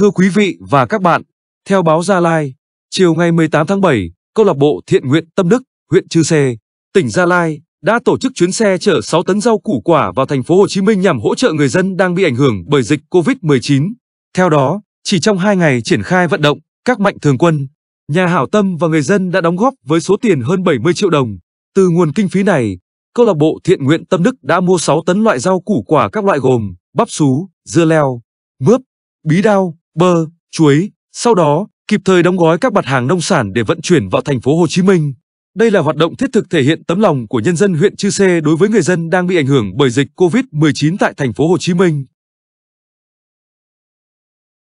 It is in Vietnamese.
Thưa quý vị và các bạn, theo báo Gia Lai, chiều ngày 18 tháng 7, câu lạc bộ Thiện nguyện Tâm Đức, huyện Chư Sê, tỉnh Gia Lai đã tổ chức chuyến xe chở 6 tấn rau củ quả vào thành phố Hồ Chí Minh nhằm hỗ trợ người dân đang bị ảnh hưởng bởi dịch Covid-19. Theo đó, chỉ trong 2 ngày triển khai vận động, các mạnh thường quân, nhà hảo tâm và người dân đã đóng góp với số tiền hơn 70 triệu đồng. Từ nguồn kinh phí này, câu lạc bộ Thiện nguyện Tâm Đức đã mua 6 tấn loại rau củ quả các loại gồm bắp xú dưa leo, mướp, bí đao, bơ, chuối, sau đó kịp thời đóng gói các mặt hàng nông sản để vận chuyển vào thành phố Hồ Chí Minh. Đây là hoạt động thiết thực thể hiện tấm lòng của nhân dân huyện Chư Sê đối với người dân đang bị ảnh hưởng bởi dịch COVID-19 tại thành phố Hồ Chí Minh.